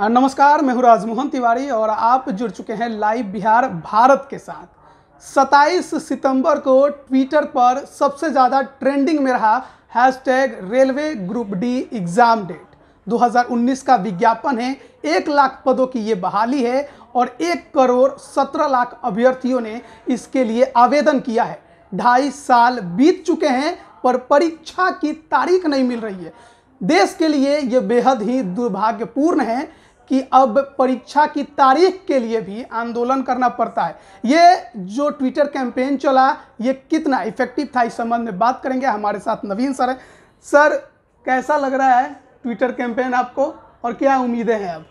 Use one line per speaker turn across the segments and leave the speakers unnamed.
नमस्कार मैं हूँ राजमोहन तिवारी और आप जुड़ चुके हैं लाइव बिहार भारत के साथ 27 सितंबर को ट्विटर पर सबसे ज़्यादा ट्रेंडिंग में रहा hashtag railway group D exam date 2019 का विज्ञापन है एक लाख पदों की ये बहाली है और एक करोड़ सत्रह लाख अभ्यर्थियों ने इसके लिए आवेदन किया है ढाई साल बीत चुके हैं पर परीक्षा की तारीख नहीं मिल रही है देश के लिए ये बेहद ही दुर्भाग्यपूर्ण है कि अब परीक्षा की तारीख के लिए भी आंदोलन करना पड़ता है ये जो ट्विटर कैंपेन चला ये कितना इफेक्टिव था इस संबंध में बात करेंगे हमारे साथ नवीन सर है सर कैसा लग रहा है ट्विटर कैंपेन आपको और क्या उम्मीदें हैं अब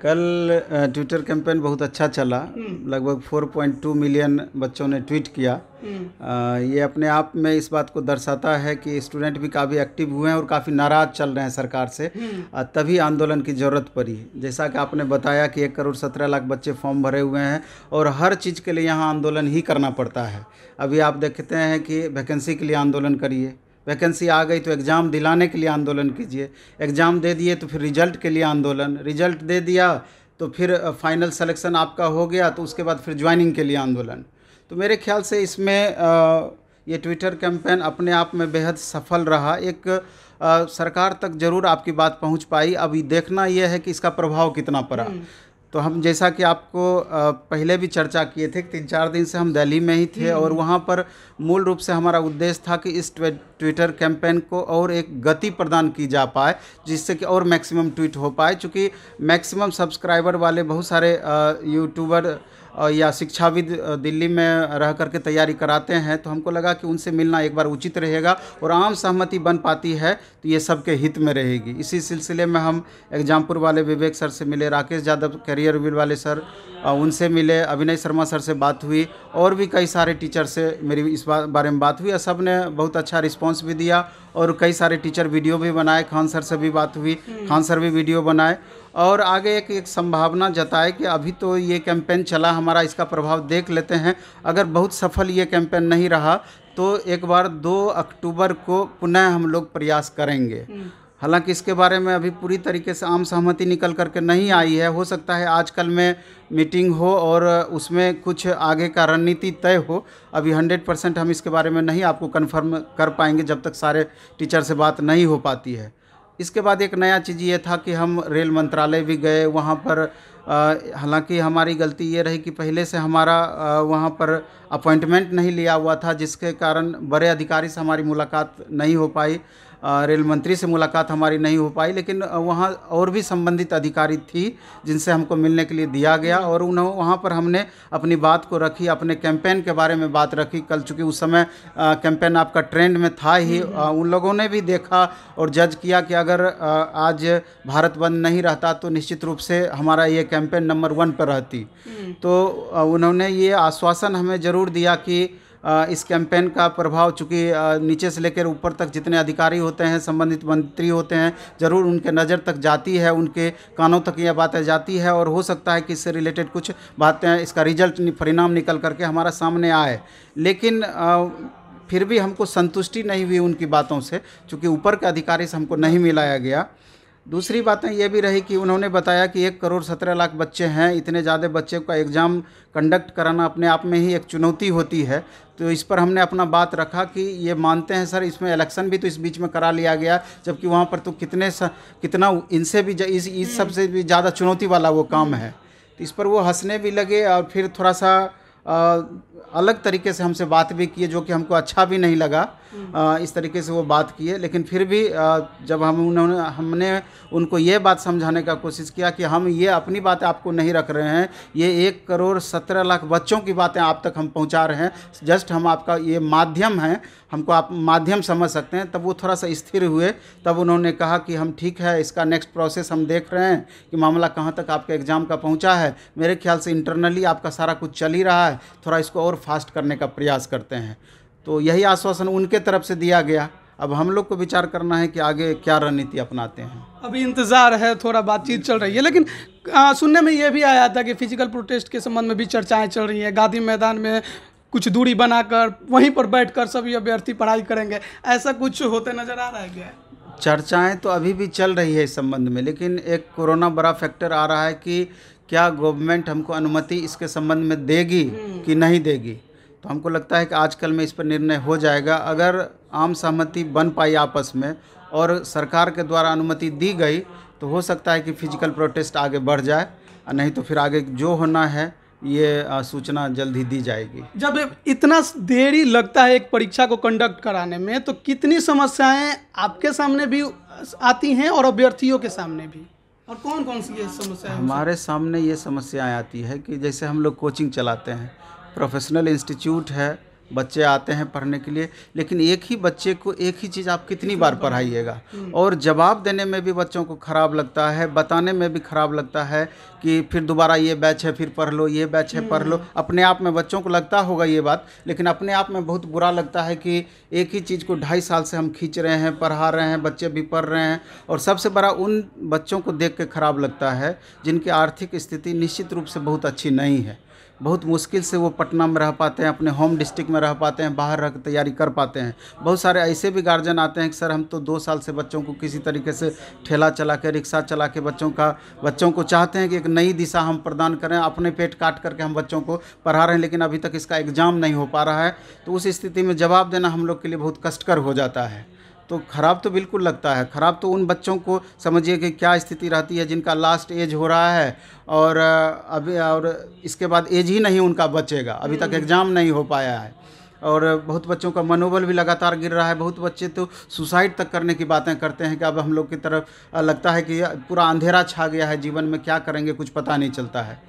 कल ट्विटर कैंपेन बहुत अच्छा चला हम्म। लगभग 4.2 मिलियन बच्चों ने ट्वीट किया आ, हम्म। ये अपने आप में इस बात को दर्शाता है कि स्टूडेंट भी काफ़ी एक्टिव हुए हैं और काफ़ी नाराज़ चल रहे हैं सरकार से हम्म। तभी आंदोलन की ज़रूरत पड़ी जैसा कि आपने बताया कि एक करोड़ सत्रह लाख बच्चे फॉर्म भरे हुए हैं और हर चीज़ के लिए यहाँ आंदोलन ही करना पड़ता है अभी आप देखते हैं कि वैकेंसी के लिए आंदोलन करिए वैकेंसी आ गई तो एग्ज़ाम दिलाने के लिए आंदोलन कीजिए एग्ज़ाम दे दिए तो फिर रिजल्ट के लिए आंदोलन रिजल्ट दे दिया तो फिर फाइनल सलेक्शन आपका हो गया तो उसके बाद फिर ज्वाइनिंग के लिए आंदोलन तो मेरे ख्याल से इसमें ये ट्विटर कैंपेन अपने आप में बेहद सफल रहा एक आ, सरकार तक जरूर आपकी बात पहुंच पाई अब देखना यह है कि इसका प्रभाव कितना पड़ा हम्म। तो हम जैसा कि आपको पहले भी चर्चा किए थे तीन चार दिन से हम दिल्ली में ही थे और हम्म। वहाँ पर मूल रूप से हमारा उद्देश्य था कि इस ट्विटर कैंपेन को और एक गति प्रदान की जा पाए जिससे कि और मैक्सिमम ट्वीट हो पाए क्योंकि मैक्सिमम सब्सक्राइबर वाले बहुत सारे यूट्यूबर या शिक्षाविद दिल्ली में रह करके तैयारी कराते हैं तो हमको लगा कि उनसे मिलना एक बार उचित रहेगा और आम सहमति बन पाती है तो ये सबके हित में रहेगी इसी सिलसिले में हम एग्जामपुर वाले विवेक सर से मिले राकेश यादव करियर व्हील वाले सर उनसे मिले अभिनय शर्मा सर से बात हुई और भी कई सारे टीचर से मेरी इस बारे में बात हुई और सब ने बहुत अच्छा रिस्पॉन्स भी दिया और कई सारे टीचर वीडियो भी बनाए खान सर से भी बात हुई खान सर भी वीडियो बनाए और आगे एक एक संभावना जताए कि अभी तो ये कैंपेन चला हमारा इसका प्रभाव देख लेते हैं अगर बहुत सफल ये कैंपेन नहीं रहा तो एक बार दो अक्टूबर को पुनः हम लोग प्रयास करेंगे हम्म। हालांकि इसके बारे में अभी पूरी तरीके से आम सहमति निकल करके नहीं आई है हो सकता है आजकल में मीटिंग हो और उसमें कुछ आगे का रणनीति तय हो अभी हंड्रेड परसेंट हम इसके बारे में नहीं आपको कन्फर्म कर पाएंगे जब तक सारे टीचर से बात नहीं हो पाती है इसके बाद एक नया चीज़ ये था कि हम रेल मंत्रालय भी गए वहाँ पर हालांकि हमारी गलती ये रही कि पहले से हमारा आ, वहाँ पर अपॉइंटमेंट नहीं लिया हुआ था जिसके कारण बड़े अधिकारी से हमारी मुलाकात नहीं हो पाई रेल मंत्री से मुलाकात हमारी नहीं हो पाई लेकिन वहाँ और भी संबंधित अधिकारी थी जिनसे हमको मिलने के लिए दिया गया और उन वहाँ पर हमने अपनी बात को रखी अपने कैंपेन के बारे में बात रखी कल चूँकि उस समय कैंपेन आपका ट्रेंड में था ही हम्म, हम्म। उन लोगों ने भी देखा और जज किया कि अगर आज भारत बंद नहीं रहता तो निश्चित रूप से हमारा ये कैंपेन नंबर वन पर रहती हम्म। तो उन्होंने ये आश्वासन हमें ज़रूर दिया कि इस कैंपेन का प्रभाव चूँकि नीचे से लेकर ऊपर तक जितने अधिकारी होते हैं संबंधित मंत्री होते हैं ज़रूर उनके नज़र तक जाती है उनके कानों तक यह बातें जाती है और हो सकता है कि इससे रिलेटेड कुछ बातें इसका रिजल्ट परिणाम निकल करके हमारा सामने आए लेकिन फिर भी हमको संतुष्टि नहीं हुई उनकी बातों से चूँकि ऊपर के अधिकारी से हमको नहीं मिलाया गया दूसरी बातें यह भी रही कि उन्होंने बताया कि एक करोड़ सत्रह लाख बच्चे हैं इतने ज़्यादा बच्चे का एग्ज़ाम कंडक्ट कराना अपने आप में ही एक चुनौती होती है तो इस पर हमने अपना बात रखा कि ये मानते हैं सर इसमें इलेक्शन भी तो इस बीच में करा लिया गया जबकि वहाँ पर तो कितने सा, कितना इनसे भी इस इस हम्म। सबसे भी ज़्यादा चुनौती वाला वो काम है तो इस पर वो हंसने भी लगे और फिर थोड़ा सा अलग तरीके से हमसे बात भी किए जो कि हमको अच्छा भी नहीं लगा हम्म। आ, इस तरीके से वो बात किए लेकिन फिर भी आ, जब हम उन्होंने हमने उनको ये बात समझाने का कोशिश किया कि हम ये अपनी बात आपको नहीं रख रहे हैं ये एक करोड़ सत्रह लाख बच्चों की बातें आप तक हम पहुंचा रहे हैं जस्ट हम आपका ये माध्यम हैं हमको आप माध्यम समझ सकते हैं तब वो थोड़ा सा स्थिर हुए तब उन्होंने कहा कि हम ठीक है इसका नेक्स्ट प्रोसेस हम देख रहे हैं कि मामला कहाँ तक आपके एग्ज़ाम का पहुँचा है मेरे ख्याल से इंटरनली आपका सारा कुछ चल ही रहा है है थोड़ा इसको और फास्ट करने का प्रयास करते हैं तो यही आश्वासन उनके तरफ से दिया गया अब
हम लोग को विचार करना है कि आगे क्या रणनीति अपनाते हैं अभी इंतज़ार है थोड़ा बातचीत चल रही है लेकिन आ, सुनने में यह भी आया था कि फिजिकल प्रोटेस्ट के संबंध में भी चर्चाएं चल रही हैं गांधी मैदान में कुछ दूरी बनाकर वहीं पर बैठकर सभी अभ्यर्थी पढ़ाई करेंगे ऐसा कुछ होते नज़र आ रहा है क्या
चर्चाएं तो अभी भी चल रही है इस संबंध में लेकिन एक कोरोना बड़ा फैक्टर आ रहा है कि क्या गवर्नमेंट हमको अनुमति इसके संबंध में देगी हम्म। कि नहीं देगी तो हमको लगता है कि आजकल में इस पर निर्णय हो जाएगा अगर आम सहमति बन पाई आपस में और सरकार के द्वारा अनुमति दी गई तो हो सकता है कि फिजिकल प्रोटेस्ट आगे बढ़ जाए नहीं तो फिर आगे जो होना है ये सूचना जल्द ही दी
जाएगी जब इतना देरी लगता है एक परीक्षा को कंडक्ट कराने में तो कितनी समस्याएं आपके सामने भी आती हैं और अभ्यर्थियों के सामने भी और कौन कौन सी ये समस्या हमारे
सामने ये समस्याएं आती है कि जैसे हम लोग कोचिंग चलाते हैं प्रोफेशनल इंस्टीट्यूट है बच्चे आते हैं पढ़ने के लिए लेकिन एक ही बच्चे को एक ही चीज़ आप कितनी बार पढ़ाइएगा हम्म। और जवाब देने में भी बच्चों को ख़राब लगता है बताने में भी ख़राब लगता है कि फिर दोबारा ये बैच है फिर पढ़ लो ये बैच है पढ़ लो हम्म। अपने आप में बच्चों को लगता होगा ये बात लेकिन अपने आप में बहुत बुरा लगता है कि एक ही चीज़ को ढाई साल से हम खींच रहे हैं पढ़ा रहे हैं बच्चे भी पढ़ रहे हैं और सबसे बड़ा उन बच्चों को देख के ख़राब लगता है जिनकी आर्थिक स्थिति निश्चित रूप से बहुत अच्छी नहीं है बहुत मुश्किल से वो पटना में रह पाते हैं अपने होम डिस्ट्रिक्ट में रह पाते हैं बाहर रह तैयारी कर पाते हैं बहुत सारे ऐसे भी गार्जियन आते हैं कि सर हम तो दो साल से बच्चों को किसी तरीके से ठेला चला के रिक्शा चला के बच्चों का बच्चों को चाहते हैं कि एक नई दिशा हम प्रदान करें अपने पेट काट करके हम बच्चों को पढ़ा रहे हैं लेकिन अभी तक इसका एग्ज़ाम नहीं हो पा रहा है तो उस स्थिति में जवाब देना हम लोग के लिए बहुत कष्टकर हो जाता है तो ख़राब तो बिल्कुल लगता है ख़राब तो उन बच्चों को समझिए कि क्या स्थिति रहती है जिनका लास्ट एज हो रहा है और अभी और इसके बाद एज ही नहीं उनका बचेगा अभी तक एग्ज़ाम हम्म। नहीं हो पाया है और बहुत बच्चों का मनोबल भी लगातार गिर रहा है बहुत बच्चे तो सुसाइड तक करने की बातें करते हैं कि अब हम लोग की तरफ लगता है कि पूरा अंधेरा छा गया है जीवन में क्या करेंगे कुछ पता नहीं चलता है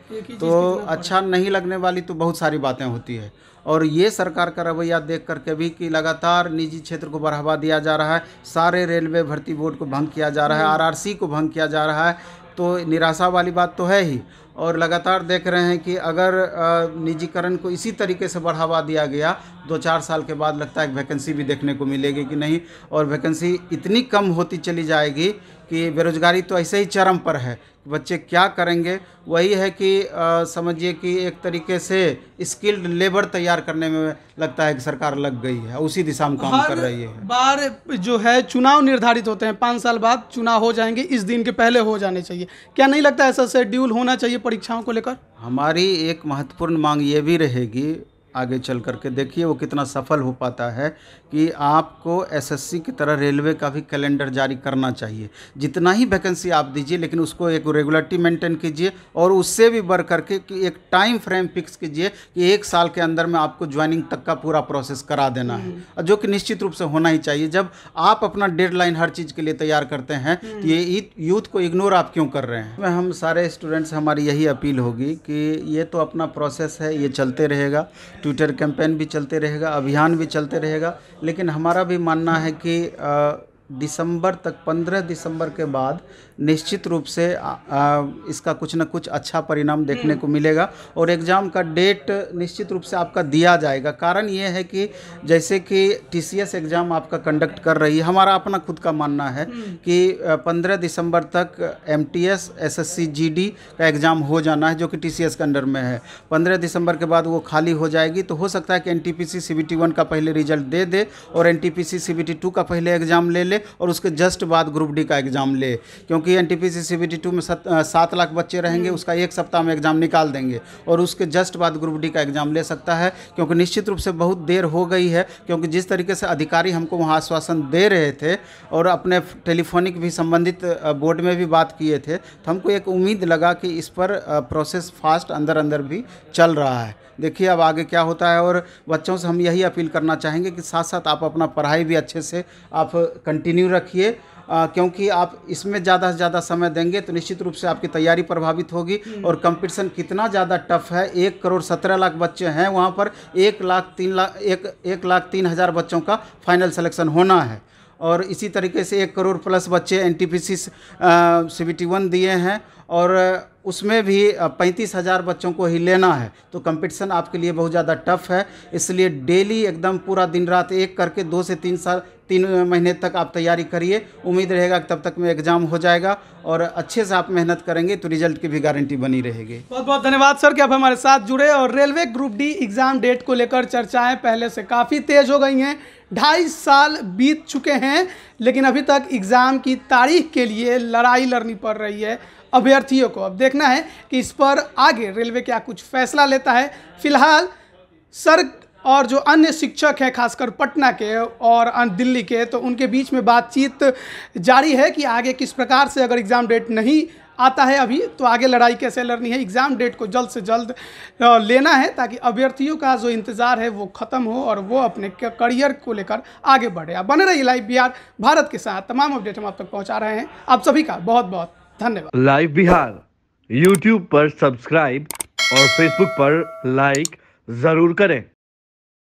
तो अच्छा नहीं लगने वाली तो बहुत सारी बातें होती है और ये सरकार का रवैया देख करके भी कि लगातार निजी क्षेत्र को बढ़ावा दिया जा रहा है सारे रेलवे भर्ती बोर्ड को भंग किया जा रहा है हम्म। आरआरसी को भंग किया जा रहा है तो निराशा वाली बात तो है ही और लगातार देख रहे हैं कि अगर निजीकरण को इसी तरीके से बढ़ावा दिया गया दो चार साल के बाद लगता है कि वैकेंसी भी देखने को मिलेगी कि नहीं और वैकेंसी इतनी कम होती चली जाएगी कि बेरोज़गारी तो ऐसे ही चरम पर है बच्चे क्या करेंगे वही है कि समझिए कि एक तरीके से स्किल्ड लेबर तैयार करने में लगता है कि सरकार लग गई है उसी दिशा में काम कर रही है
बार जो है चुनाव निर्धारित होते हैं पाँच साल बाद चुनाव हो जाएंगे इस दिन के पहले हो जाने चाहिए क्या नहीं लगता ऐसा शेड्यूल होना चाहिए परीक्षाओं को लेकर
हमारी एक महत्वपूर्ण मांग ये भी रहेगी आगे चल करके देखिए वो कितना सफल हो पाता है कि आपको एसएससी की तरह रेलवे का भी कैलेंडर जारी करना चाहिए जितना ही वैकेंसी आप दीजिए लेकिन उसको एक रेगुलरिटी मेंटेन कीजिए और उससे भी बढ़ करके कि एक टाइम फ्रेम फिक्स कीजिए कि एक साल के अंदर में आपको ज्वाइनिंग तक का पूरा प्रोसेस करा देना है हम्म। जो कि निश्चित रूप से होना ही चाहिए जब आप अपना डेडलाइन हर चीज़ के लिए तैयार करते हैं तो ये यूथ को इग्नोर आप क्यों कर रहे हैं हम सारे स्टूडेंट्स हमारी यही अपील होगी कि ये तो अपना प्रोसेस है ये चलते रहेगा ट्विटर कैंपेन भी चलते रहेगा अभियान भी चलते रहेगा लेकिन हमारा भी मानना है कि दिसंबर तक 15 दिसंबर के बाद निश्चित रूप से आ, आ, इसका कुछ ना कुछ अच्छा परिणाम देखने को मिलेगा और एग्ज़ाम का डेट निश्चित रूप से आपका दिया जाएगा कारण ये है कि जैसे कि टी एग्ज़ाम आपका कंडक्ट कर रही है हमारा अपना खुद का मानना है हम्म। कि पंद्रह दिसंबर तक M T S S S C G D का एग्ज़ाम हो जाना है जो कि टी सी एस के अंडर में है पंद्रह दिसंबर के बाद वो खाली हो जाएगी तो हो सकता है कि N T P C C B T one का पहले रिजल्ट दे दे और N T P C C B T two का पहले एग्ज़ाम ले ले और उसके जस्ट बाद ग्रुप डी का एग्ज़ाम ले क्योंकि क्योंकि N T P C C B T two में सत, सात लाख बच्चे रहेंगे हम्म। उसका एक सप्ताह में एग्ज़ाम निकाल देंगे और उसके जस्ट बाद ग्रुप डी का एग्ज़ाम ले सकता है क्योंकि निश्चित रूप से बहुत देर हो गई है क्योंकि जिस तरीके से अधिकारी हमको वहाँ आश्वासन दे रहे थे और अपने टेलीफोनिक भी संबंधित बोर्ड में भी बात किए थे तो हमको एक उम्मीद लगा कि इस पर प्रोसेस फास्ट अंदर अंदर भी चल रहा है देखिए अब आगे क्या होता है और बच्चों से हम यही अपील करना चाहेंगे कि साथ साथ आप अपना पढ़ाई भी अच्छे से आप कंटिन्यू रखिए आ, क्योंकि आप इसमें ज़्यादा से ज़्यादा समय देंगे तो निश्चित रूप से आपकी तैयारी प्रभावित होगी हम्म। और कंपटीशन कितना ज़्यादा टफ है एक करोड़ सत्रह लाख बच्चे हैं वहाँ पर एक लाख तीन लाख एक एक लाख तीन हज़ार बच्चों का फाइनल सिलेक्शन होना है और इसी तरीके से एक करोड़ प्लस बच्चे N T P C one दिए हैं और उसमें भी पैंतीस हज़ार बच्चों को ही लेना है तो कंपटीशन आपके लिए बहुत ज़्यादा टफ है इसलिए डेली एकदम पूरा दिन रात एक करके दो से तीन साल तीन महीने तक आप तैयारी करिए उम्मीद रहेगा कि तब तक में एग्ज़ाम हो जाएगा और अच्छे से आप मेहनत करेंगे तो रिजल्ट की भी गारंटी बनी रहेगी
बहुत बहुत धन्यवाद सर कि आप हमारे साथ जुड़े और railway group D exam date को लेकर चर्चाएँ पहले से काफ़ी तेज़ हो गई हैं ढाई साल बीत चुके हैं लेकिन अभी तक एग्ज़ाम की तारीख के लिए लड़ाई लड़नी पड़ रही है अभ्यर्थियों को अब देखना है कि इस पर आगे रेलवे क्या कुछ फैसला लेता है फिलहाल सर और जो अन्य शिक्षक हैं खासकर पटना के और दिल्ली के तो उनके बीच में बातचीत जारी है कि आगे किस प्रकार से अगर एग्ज़ाम डेट नहीं आता है अभी तो आगे लड़ाई कैसे लड़नी है एग्ज़ाम डेट को जल्द से जल्द लेना है ताकि अभ्यर्थियों का जो इंतज़ार है वो ख़त्म हो और वो अपने करियर को लेकर आगे बढ़े आप बने रहिए लाइव बिहार भारत के साथ तमाम अपडेट हम आप तक पहुँचा रहे हैं आप सभी का बहुत बहुत धन्यवाद लाइव बिहार यूट्यूब पर सब्सक्राइब और फेसबुक पर लाइक ज़रूर
करें